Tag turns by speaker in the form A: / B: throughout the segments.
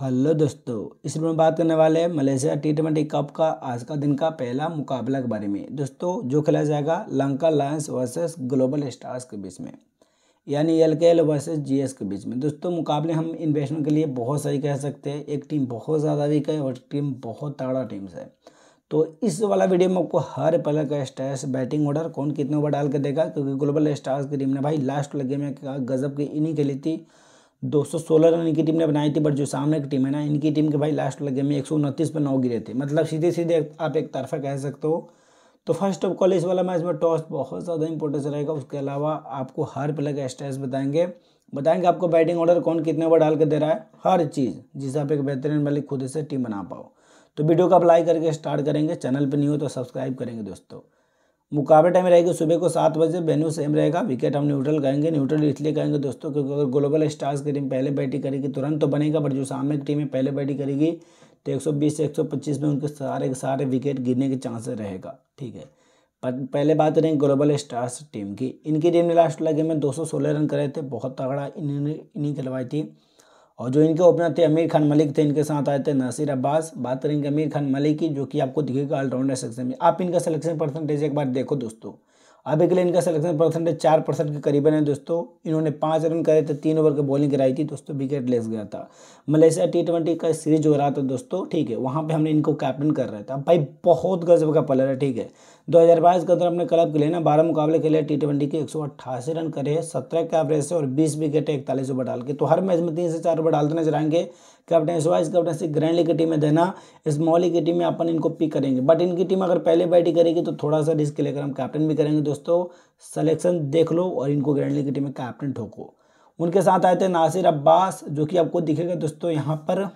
A: hello दोस्तों इस video में बात करने वाले हैं मलेशिया टी ट्वेंटी कप का आज का दिन का पहला मुकाबला के बारे में दोस्तों जो खेला जाएगा Lanka Lions versus Global Stars के बीच में यानी एल के एल वर्सेज जी के बीच में दोस्तों मुकाबले हम इन्वेस्टमेंट के लिए बहुत सही कह सकते हैं एक टीम बहुत ज़्यादा वीक है और टीम बहुत तगड़ा टीम्स है तो इस वाला वीडियो में आपको हर पहले का स्टार्स बैटिंग ऑर्डर कौन कितने ओवर डाल के देगा क्योंकि ग्लोबल स्टार्स की टीम ने भाई लास्ट लगे में गजब की इनिंग खेली थी 216 रन इनकी टीम ने बनाई थी बट जो सामने की टीम है ना इनकी टीम के भाई लास्ट वाले गेम में एक पर नौ गिरे थे मतलब सीधे सीधे आप एक तरफा कह सकते हो तो फर्स्ट ऑफ कॉल इस वाला मैच में टॉस बहुत ज़्यादा इंपॉर्टेंस रहेगा उसके अलावा आपको हर प्ले का स्टेस बताएंगे बताएंगे आपको बैटिंग ऑर्डर कौन कितने ओवर डाल के दे रहा है हर चीज़ जिसे आप एक बेहतरीन वाली खुद से टीम बना पाओ तो वीडियो को अप्लाई करके स्टार्ट करेंगे चैनल पर नहीं हो तो सब्सक्राइब करेंगे दोस्तों मुकाबला टाइम रहेगा सुबह को सात बजे वेन्यू सेम रहेगा विकेट हम न्यूट्रल कहेंगे न्यूट्रल इसलिए कहेंगे दोस्तों क्योंकि अगर ग्लोबल स्टार्स की टीम पहले बैटिंग करेगी तुरंत तो बनेगा बट जो सामने की टीम है पहले बैटिंग करेगी तो एक सौ बीस से एक सौ पच्चीस में उनके सारे के सारे विकेट गिरने के चांसेस रहेगा ठीक है पहले बात करें ग्लोबल स्टार्स टीम की इनकी टीम ने लास्ट लगे में दो सौ सोलह रन करे थे बहुत तगड़ा इन्होंने इन्हीं करवाई थी और जो इनके ओपनर थे अमीर खान मलिक थे इनके साथ आए थे नासिर अब्बास बात करेंगे अमीर खान मलिक की जो कि आपको दिखेगा ऑलराउंडर सेक्शन में आप इनका सिलेक्शन परसेंटेज एक बार देखो दोस्तों अभी के लिए इनका सिलेक्शन परसेंटेज चार परसेंट के करीबन है दोस्तों इन्होंने पाँच रन करे थे तीन ओवर की बॉलिंग कराई थी दोस्तों विकेट लेस गया था मलेशिया टी ट्वेंटी का सीरीज हो रहा था दोस्तों ठीक है वहाँ पर हमने इनको कैप्टन कर रहा था भाई बहुत गजब का पलर है ठीक है 2022 के अंदर अपने क्लब के लिए ना बारह मुकाबले खेले टी ट्वेंटी के एक रन करे सत्रह के एवरेज से और बीस विकेट इकतालीस ओवर डाल के तो हर मैच में तीन से चार ओवर डालते नजर आएंगे captain wise captaincy grand league की टीम में देना स्मॉल लीग की टीम में अपन इनको पिक करेंगे बट इनकी टीम अगर पहले बैटिंग करेगी तो थोड़ा सा रिस्क लेकर हम कैप्टन भी करेंगे दोस्तों सलेक्शन देख लो और इनको ग्रैंड लीग की टीम में कैप्टन ठोको उनके साथ आए थे नासिर अब्बास जो कि आपको दिखेगा दोस्तों यहाँ पर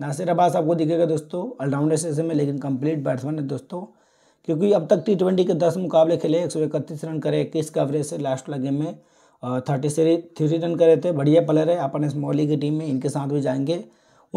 A: नासिर अब्बास आपको दिखेगा दोस्तों ऑलराउंडर से में लेकिन कंप्लीट बैट्समैन है दोस्तों क्योंकि अब तक टी ट्वेंटी के दस मुकाबले खेले एक सौ इकतीस रन करे इक्कीस का एवरेज से लास्ट वाला गेम में और थर्टी सीरी थ्री रन करे थे बढ़िया प्लेयर है अपन इस मोहली की टीम में इनके साथ भी जाएंगे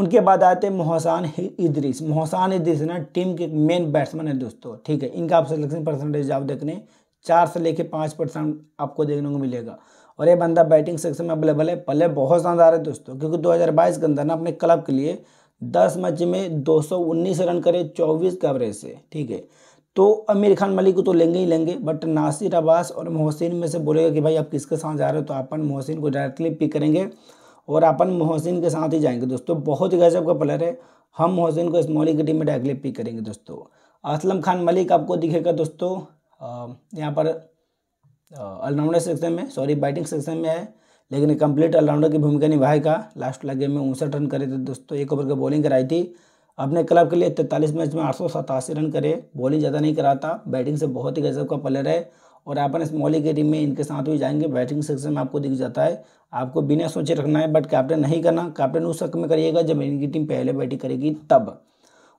A: उनके बाद आते हैं मोहसान इदरीस मोहसान इदरीस ना टीम के मेन बैट्समैन है दोस्तों ठीक है इनका आप सिलेक्शन परसेंटेज आप देखने चार से लेके पाँच परसेंट आपको देखने को मिलेगा और ये बंदा बैटिंग सेक्शन में अवेलेबल है पहले बहुत शानदार है दोस्तों क्योंकि 2022 के अंदर ना अपने क्लब के लिए दस मैच में उन्नीस रन करे 24 कवरेज से ठीक है तो आमिर खान मलिक को तो लेंगे ही लेंगे बट नासिर अब्बास और मोहसिन में से बोलेगा कि भाई आप किसके साथ जा रहे हो तो अपन मोहसिन को डायरेक्टली पिक करेंगे और अपन मोहसिन के साथ ही जाएंगे दोस्तों बहुत ही गजब का प्लेयर है हम मोहसिन को इस स्मॉलिंग की टीम में डायरेक्टली पिक करेंगे दोस्तों असलम खान मलिक आपको दिखेगा दोस्तों यहाँ पर ऑलराउंडर सेक्शन में सॉरी बैटिंग सेक्शन में है लेकिन कंप्लीट ऑलराउंडर की भूमिका निभाएगा लास्ट वाला गेम में उनसठ रन करे थे दोस्तों एक ओवर की बॉलिंग कराई थी अपने क्लब के लिए तैंतालीस मैच में आठ रन करे बॉलिंग ज़्यादा नहीं कराता बैटिंग से बहुत ही गजब का प्लेयर है और अपन इस मौली की टीम में इनके साथ भी जाएंगे बैटिंग सेक्शन में आपको दिख जाता है आपको बिना सोचे रखना है बट कैप्टन नहीं करना कैप्टन उस शक में करिएगा जब इनकी टीम पहले बैटिंग करेगी तब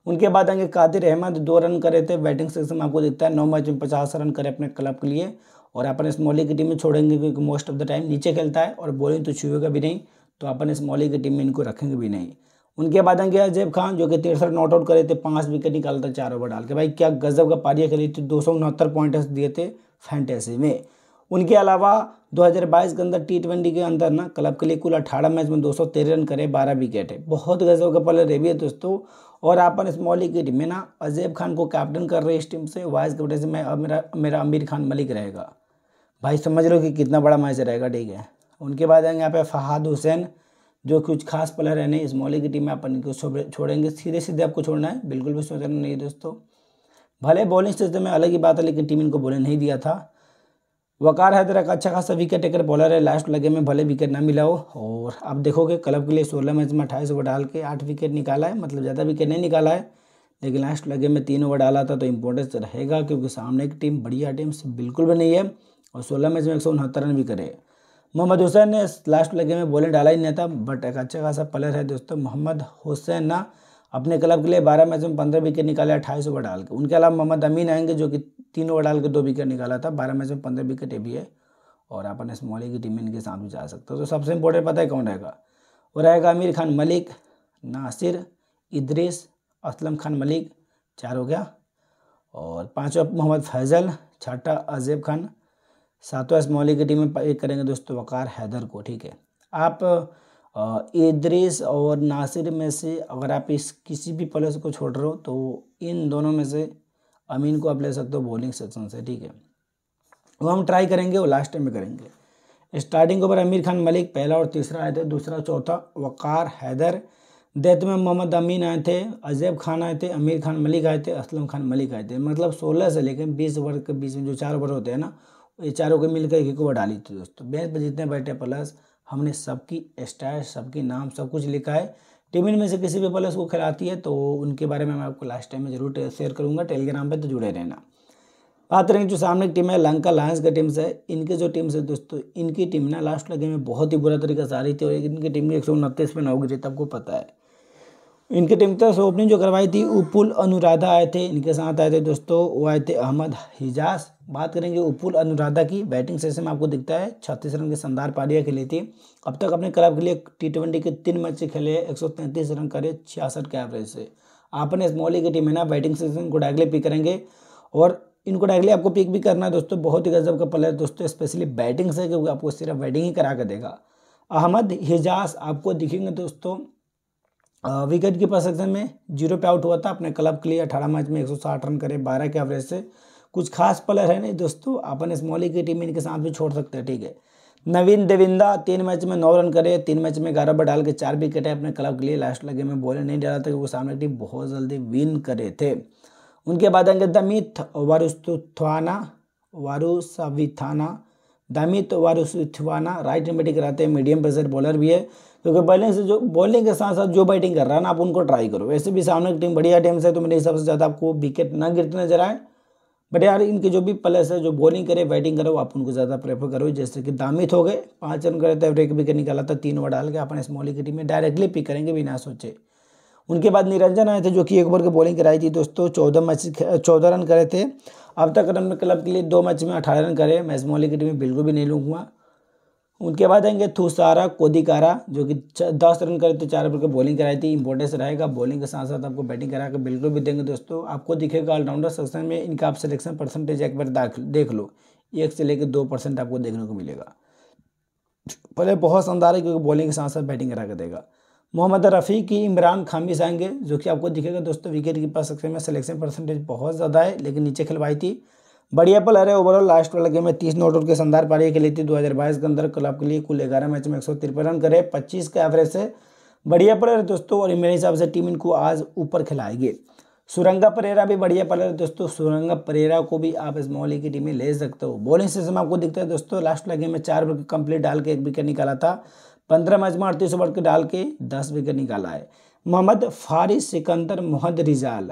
A: उनके बाद आएंगे कादिर अहमद दो रन करे थे बैटिंग सेक्शन में आपको दिखता है नौ मैच में पचास रन करे अपने क्लब के लिए और अपन स्मॉली की टीम में छोड़ेंगे क्योंकि मोस्ट ऑफ द टाइम नीचे खेलता है और बॉलिंग तो छुएगा भी नहीं तो अपन स्मॉली की टीम में इनको रखेंगे भी नहीं उनके बाद आएंगे अजैब खान जो कि तिरसठ नॉट आउट करे थे पाँच विकेट निकालता चार ओवर डाल के भाई क्या गजब का पारिया खेली थी दो सौ उनहत्तर पॉइंट दिए थे फैंटेसी में उनके अलावा 2022 के अंदर टी ट्वेंटी के अंदर ना क्लब के लिए कुल 18 मैच में दो रन करे 12 विकेट है बहुत गजब का पल रे भी है दोस्तों और आपन इस मौली की टीम में ना अजैब खान को कैप्टन कर रहे हैं इस टीम से वाइस कैप्टन से मैं मेरा मेरा आमिर खान मलिक रहेगा भाई समझ लो कि कितना बड़ा मैच रहेगा ठीक है उनके बाद आएंगे यहाँ पे फहाद हुसैन जो कुछ खास प्लेयर है नहीं इस मौली की टीम में अपन को छोड़ेंगे सीधे सीधे आपको छोड़ना है बिल्कुल भी सोचना नहीं है दोस्तों भले बॉलिंग सिस्टम में अलग ही बात है लेकिन टीम इनको बॉलिंग नहीं दिया था वकार है तेरा अच्छा खासा विकेट टेकर बॉलर है लास्ट लगे में भले विकेट ना मिला हो और आप देखोगे क्लब के लिए सोलह मैच में अट्ठाईस ओवर डाल के आठ विकेट निकाला है मतलब ज़्यादा विकेट नहीं निकाला है लेकिन लास्ट लगे में तीन ओवर डाला था तो इम्पोर्टेंस तो रहेगा क्योंकि सामने की टीम बढ़िया टीम बिल्कुल भी नहीं है और सोलह मैच में एक सौ उनहत्तर रन भी करे मोहम्मद हुसैन ने लास्ट लगे में बॉलिंग डाला ही नहीं था बट एक अच्छा खासा प्लेयर है दोस्तों मोहम्मद हुसैन ना अपने क्लब के लिए बारह मैच में पंद्रह विकेट निकाले अट्ठाईस ओवर डाल के उनके अलावा मोहम्मद अमीन आएंगे जो कि तीन ओवर डाल के दो विकेट निकाला था बारह मैच में पंद्रह विकेट ये भी है और आप अपने स्मॉली की टीम इनके साथ भी जा सकते हो तो सबसे इंपॉर्टेंट पता है कौन रहेगा वो रहेगा आमिर खान मलिक नासिर इद्रिस असलम खान मलिक चार हो गया और पाँचवा मोहम्मद फैज़ल छठा अजैब खान सातवा इस्माली की टीम में एक करेंगे दोस्तों वकार हैदर को ठीक है आप इद्रिस और नासिर में से अगर आप इस किसी भी प्लेयर को छोड़ रहे हो तो इन दोनों में से अमीन को आप ले सकते हो बॉलिंग सेक्शन से ठीक है वो हम ट्राई करेंगे वो लास्ट टाइम में करेंगे स्टार्टिंग के ऊपर अमीर खान मलिक पहला और तीसरा आए थे दूसरा चौथा वकार हैदर डेथ में मोहम्मद अमीन आए थे अजैब खान आए थे अमीर खान मलिक आए थे असलम खान मलिक आए थे मतलब सोलह से लेकर बीस ओवर के बीच में जो चार ओवर होते हैं ना ये चारों को मिलकर एक एक को बढ़ा लीजिए दोस्तों तो बेंच पर जितने बैठे प्लस हमने सबकी स्टाइल सबकी नाम सब कुछ लिखा है टीमिन में से किसी भी प्लस को खिलाती है तो उनके बारे में मैं आपको लास्ट टाइम में जरूर शेयर करूँगा टेलीग्राम पर तो जुड़े रहना बात करेंगे जो सामने की टीम है लंका लायंस का टीम से इनके जो टीम्स है दोस्तों इनकी टीम ना लास्ट लगे में बहुत ही बुरा तरीके से आ रही थी और इनकी टीम की एक सौ उनतीस में नौ गिरी तब को पता है इनके टीम तरफ से ओपनिंग जो करवाई थी उपुल अनुराधा आए थे इनके साथ आए थे दोस्तों वो आए थे अहमद हिजाज बात करेंगे उपुल अनुराधा की बैटिंग सेशन में आपको दिखता है छत्तीस रन के शानदार पारिया खेली थी अब तक अपने क्लब के लिए टी ट्वेंटी के तीन मैच खेले एक सौ तैंतीस रन करे छियासठ के एवरेज से आपने इस मोहल्ले की टीम है ना बैटिंग सेशन को डायरेक्टली पिक करेंगे और इनको डायरेक्टली आपको पिक भी करना है दोस्तों बहुत ही गजब का पल है दोस्तों स्पेशली बैटिंग से क्योंकि आपको सिर्फ बैटिंग ही करा कर देगा अहमद हिजाज आपको दिखेंगे दोस्तों विकेट कीपर सेक्शन में जीरो पे आउट हुआ था अपने क्लब के लिए अठारह मैच में साठ रन करे बारह के एवरेज से कुछ खास प्लेयर है नहीं दोस्तों अपन स्मॉली की टीम इनके साथ भी छोड़ सकते हैं ठीक है नवीन देविंदा तीन मैच में नौ रन करे तीन मैच में ग्यारह बार डाल के चार विकेट है अपने क्लब के लिए लास्ट लगे में बॉलर नहीं डाला था क्योंकि सामने टीम बहुत जल्दी विन करे थे उनके बाद अंगे Damith Warusavithana Warusavithana Damith Warusavithana right hand batting कराते हैं मीडियम पेसर बॉलर भी है क्योंकि बॉलिंग से जो बॉलिंग के साथ साथ जो बैटिंग कर रहा है ना आप उनको ट्राई करो वैसे भी सामने की टीम बढ़िया टीम से तो मेरे हिसाब से ज़्यादा आपको विकेट ना गिरते नजर आए बट यार इनके जो भी प्लेस है जो बॉलिंग करे बैटिंग करे आप उनको ज़्यादा प्रेफर करो जैसे कि दामित हो गए पाँच रन करे तो एवरेज विकेट निकाला था तीन ओवर डाल के अपने इस की टीम में डायरेक्टली पिक करेंगे बिना सोचे उनके बाद निरंजन आए थे जो कि एक ओवर की बॉलिंग कराई थी दोस्तों चौदह मैच चौदह रन करे थे अब तक रन क्लब के लिए दो मैच में अठारह रन करे मैच मौली की टीम में बिल्कुल भी नहीं लूँगा उनके बाद आएंगे थूसारा कोदिकारा जो कि दस रन करे थे चार ओवर की बॉलिंग कराई थी इंपॉर्टेंस रहेगा बॉलिंग के साथ साथ आपको बैटिंग करा के बिल्कुल भी देंगे दोस्तों आपको दिखेगा ऑलराउंडर सेक्शन में इनका आप सिलेक्शन परसेंटेज एक बार देख लो एक से लेकर दो परसेंट आपको देखने को मिलेगा पहले बहुत शानदार है क्योंकि बॉलिंग के साथ साथ बैटिंग करा के देगा मोहम्मद रफ़ी की इमरान भी आएंगे जो कि आपको दिखेगा दोस्तों विकेट कीपर सकते में सिलेक्शन परसेंटेज बहुत ज़्यादा है लेकिन नीचे खिलवाई थी बढ़िया प्लेयर है ओवरऑल लास्ट वाला गेम में तीस नॉट आउट के शानदार पारी खेली थी 2022 के अंदर क्लब के लिए कुल ग्यारह मैच में एक सौ तिरपन रन करे पच्चीस का एवरेज से बढ़िया प्लेयर दोस्तों और मेरे हिसाब से टीम इनको आज ऊपर खिलाएगी सुरंगा परेरा भी बढ़िया प्लेयर दोस्तों सुरंगा परेरा को भी आप इस मोहल्ले की टीम में ले सकते हो बॉलिंग सिस्टम आपको दिखता है दोस्तों लास्ट वाला गेम में चार विकेट कंप्लीट डाल के एक विकेट निकाला था पंद्रह मैच में अड़तीस ओवर के डाल के दस विकेट निकाला है मोहम्मद फारिस सिकंदर मोहम्मद रिजाल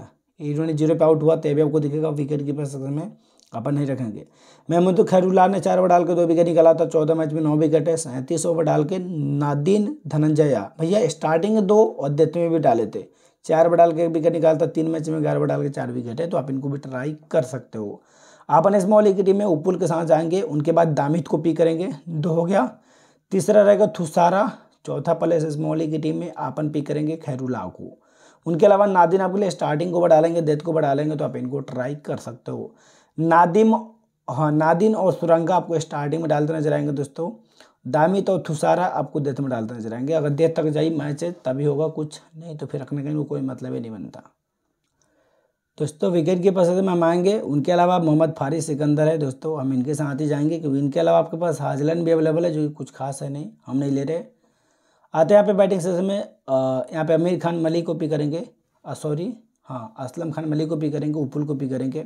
A: इन्होंने जीरो पे आउट हुआ तो भी आपको दिखेगा विकेट कीपर सेक्शन में अपन नहीं रखेंगे महमूद खैरुल्ला ने चार ओवर डाल के दो विकेट निकाला था चौदह मैच में नौ विकेट है सैंतीस ओवर डाल के नादिन धनंजया भैया स्टार्टिंग दो और देते में भी डाले थे चार ओवर डाल के एक विकेट था तीन मैच में ग्यारह ओवर डाल के चार विकेट है तो आप इनको भी ट्राई कर सकते हो आप अनस्मॉली की टीम में उपुल के साथ जाएंगे उनके बाद दामित को पी करेंगे दो हो गया तीसरा रहेगा थुसारा चौथा प्लेस इस की टीम में आपन पिक करेंगे खैरुला को उनके अलावा नादिन आपके लिए स्टार्टिंग को बढ़ा लेंगे डेथ को बढ़ा लेंगे तो आप इनको ट्राई कर सकते हो नादिम हाँ नादिन और सुरंगा आपको स्टार्टिंग में डालते नजर आएंगे दोस्तों दामित और थुसारा आपको डेथ में डालते नजर आएंगे अगर डेथ तक जाइए मैच है तभी होगा कुछ नहीं तो फिर रखने का कोई मतलब ही नहीं बनता दोस्तों विकेट कीपर से हम आएंगे उनके अलावा मोहम्मद फारिस सिकंदर है दोस्तों हम इनके साथ ही जाएंगे क्योंकि इनके अलावा आपके पास हाजलन भी अवेलेबल है जो कुछ खास है नहीं हम नहीं ले रहे आते यहाँ पे बैटिंग सेशन में यहाँ पे आमिर खान मलिक को पी करेंगे सॉरी हाँ असलम खान मलिक को पी करेंगे उपुल को पी करेंगे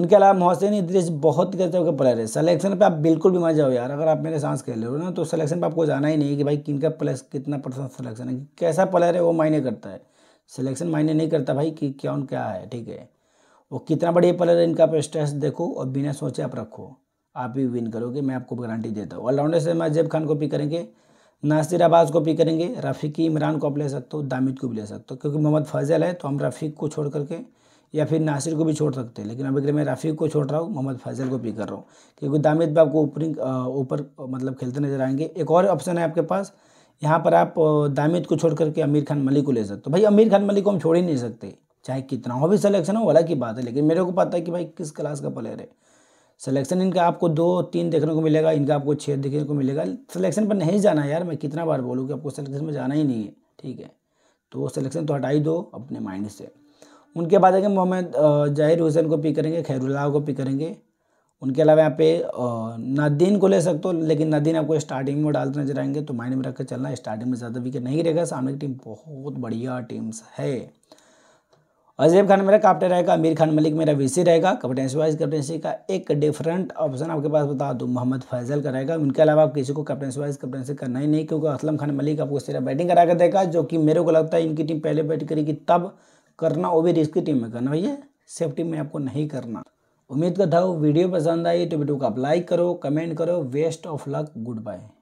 A: उनके अलावा मोहसिन इद्रिस बहुत गलत होकर प्लेयर है सलेक्शन पर आप बिल्कुल भी मत जाओ यार अगर आप मेरे सांस खेल रहे हो ना तो सलेक्शन पर आपको जाना ही नहीं है कि भाई किन का प्लस कितना परसेंट सलेक्शन है कैसा प्लेयर है वो मायने करता है सिलेक्शन मायने नहीं करता भाई कि कौन क्या है ठीक है वो कितना बढ़िया प्लेयर है इनका स्टेटस देखो और बिना सोचे आप रखो आप ही विन करोगे मैं आपको गारंटी देता हूँ ऑलराउंडर से मैं जैब खान को पिक करेंगे नासिर आबाज को पिक करेंगे रफ़ीक इमरान को आप ले सकते हो दामिद को भी ले सकते हो क्योंकि मोहम्मद फजल है तो हम रफ़ीक को छोड़ करके या फिर नासिर को भी छोड़ सकते हैं लेकिन अभी मैं रफ़ीक को छोड़ रहा हूँ मोहम्मद फजल को पिक कर रहा हूँ क्योंकि दामिद भी आपको ऊपरिंग ऊपर मतलब खेलते नजर आएंगे एक और ऑप्शन है आपके पास यहाँ पर आप दामिद को छोड़ करके आमिर खान मलिक को ले सकते हो तो भाई आमिर खान मलिक को हम छोड़ ही नहीं सकते चाहे कितना हो भी सिलेक्शन हो वाला की बात है लेकिन मेरे को पता है कि भाई किस क्लास का प्लेयर है सिलेक्शन इनका आपको दो तीन देखने को मिलेगा इनका आपको छः देखने को मिलेगा सिलेक्शन पर नहीं जाना यार मैं कितना बार बोलूँ कि आपको सिलेक्शन में जाना ही नहीं है ठीक है तो सिलेक्शन तो हटाई दो अपने माइंड से उनके बाद आगे मोहम्मद जाहिर हुसैन को पिक करेंगे खैरुल्लाह को पिक करेंगे उनके अलावा यहाँ पे नादीन को ले सकते हो लेकिन नादीन आपको स्टार्टिंग में डालते नजर आएंगे तो माइंड में रखकर चलना स्टार्टिंग में ज़्यादा विकेट नहीं रहेगा सामने की टीम बहुत बढ़िया टीम्स है अजैब खान मेरा कैप्टन रहेगा आमिर खान मलिक मेरा वीसी रहेगा कैप्टनसी वाइज कैप्टनसी का एक डिफरेंट ऑप्शन आपके पास बता दूँ मोहम्मद फैजल का रहेगा उनके अलावा आप किसी को कैप्टनसी वाइज कैप्टनसी का नहीं नहीं क्योंकि असलम खान मलिक आपको सिर्फ बैटिंग करा कर देगा जो कि मेरे को लगता है इनकी टीम पहले बैट करेगी तब करना वो भी रिस्की टीम में करना भैया सेफ टीम में आपको नहीं करना उम्मीद करता हूँ वीडियो पसंद आई तो वीडियो को आप लाइक करो कमेंट करो best of luck good bye